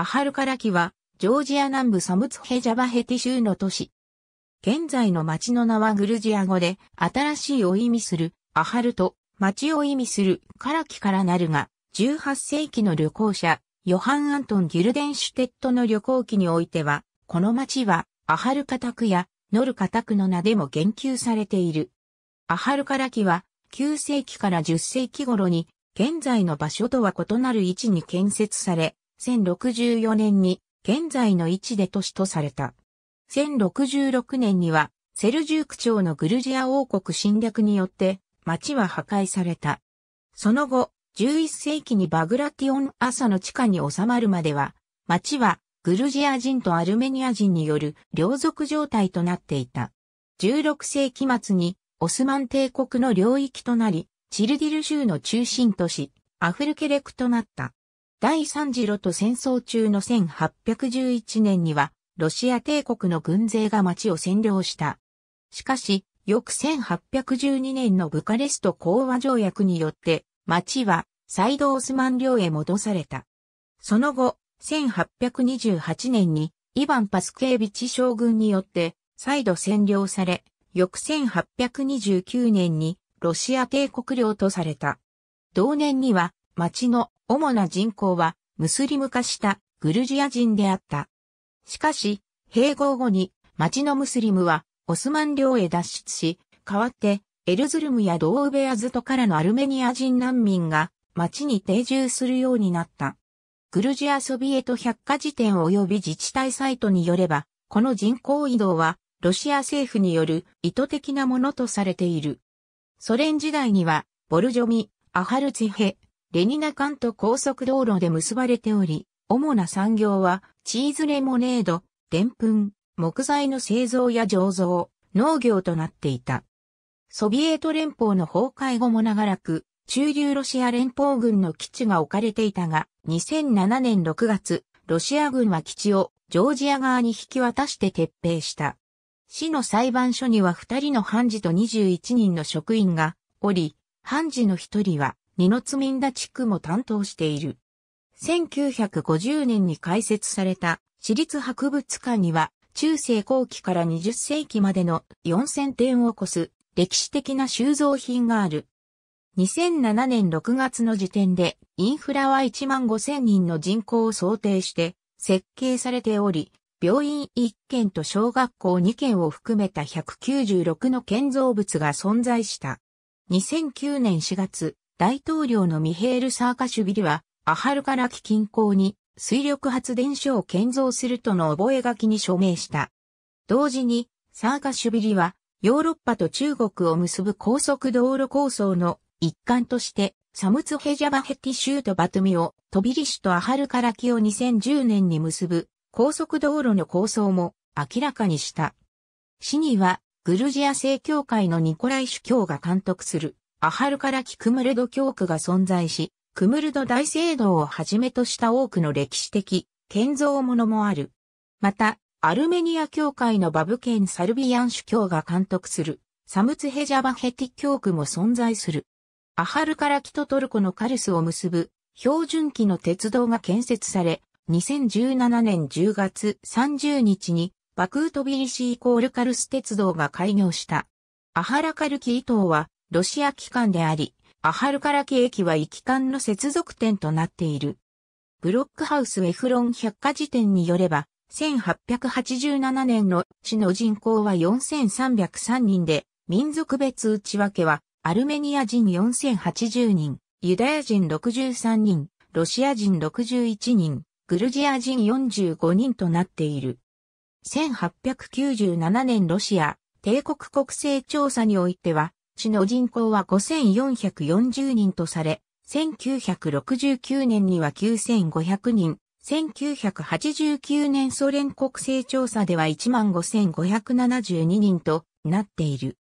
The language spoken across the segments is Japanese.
アハルカラキは、ジョージア南部サムツヘジャバヘティ州の都市。現在の町の名はグルジア語で、新しいを意味する、アハルと、町を意味する、カラキからなるが、18世紀の旅行者、ヨハン・アントン・ギュルデンシュテットの旅行記においては、この町は、アハルカタクや、ノルカタクの名でも言及されている。アハルカラキは、9世紀から10世紀頃に、現在の場所とは異なる位置に建設され、1064年に現在の位置で都市とされた。1066年にはセルジューク朝のグルジア王国侵略によって町は破壊された。その後、11世紀にバグラティオン朝の地下に収まるまでは、町はグルジア人とアルメニア人による領族状態となっていた。16世紀末にオスマン帝国の領域となり、チルディル州の中心都市、アフルケレクとなった。第三次ロト戦争中の1811年には、ロシア帝国の軍勢が町を占領した。しかし、翌1812年のブカレスト講和条約によって、町はサイドオスマン領へ戻された。その後、1828年にイヴァン・パスケービチ将軍によって再度占領され、翌1829年にロシア帝国領とされた。同年には町の主な人口はムスリム化したグルジア人であった。しかし、併合後に町のムスリムはオスマン領へ脱出し、代わってエルズルムやドーベアズトからのアルメニア人難民が町に定住するようになった。グルジアソビエト百科事典及び自治体サイトによれば、この人口移動はロシア政府による意図的なものとされている。ソ連時代には、ボルジョミ、アハルツヘ、レニナ間と高速道路で結ばれており、主な産業は、チーズレモネード、デンプン、木材の製造や醸造、農業となっていた。ソビエト連邦の崩壊後も長らく、中流ロシア連邦軍の基地が置かれていたが、2007年6月、ロシア軍は基地をジョージア側に引き渡して撤兵した。市の裁判所には2人の判事と21人の職員がおり、判事の1人は二の津民田地区も担当している。1950年に開設された私立博物館には中世後期から20世紀までの4000点を超す歴史的な収蔵品がある。2007年6月の時点でインフラは1万5000人の人口を想定して設計されており、病院1件と小学校2件を含めた196の建造物が存在した。2009年4月、大統領のミヘール・サーカシュビリは、アハルカラキ近郊に水力発電所を建造するとの覚書に署名した。同時に、サーカシュビリは、ヨーロッパと中国を結ぶ高速道路構想の一環として、サムツヘジャバヘティ州とバトミを、トビリシュとアハルカラキを2010年に結ぶ高速道路の構想も明らかにした。市には、グルジア正教会のニコライ主教が監督するアハルカラキクムルド教区が存在し、クムルド大聖堂をはじめとした多くの歴史的建造物もある。また、アルメニア教会のバブケン・サルビアン主教が監督するサムツヘジャバヘティ教区も存在する。アハルカラキとトルコのカルスを結ぶ標準機の鉄道が建設され、2017年10月30日にバクートビリシーコールカルス鉄道が開業した。アハラカルキ伊藤はロシア機関であり、アハルカラキ駅は行き間の接続点となっている。ブロックハウスエフロン百科事典によれば、1887年の市の人口は4303人で、民族別内訳は、アルメニア人4080人、ユダヤ人63人、ロシア人61人、グルジア人45人となっている。1897年ロシア帝国国勢調査においては、地の人口は5440人とされ、1969年には9500人、1989年ソ連国勢調査では15,572人となっている。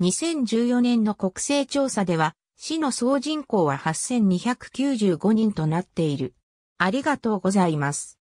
2014年の国勢調査では、市の総人口は8295人となっている。ありがとうございます。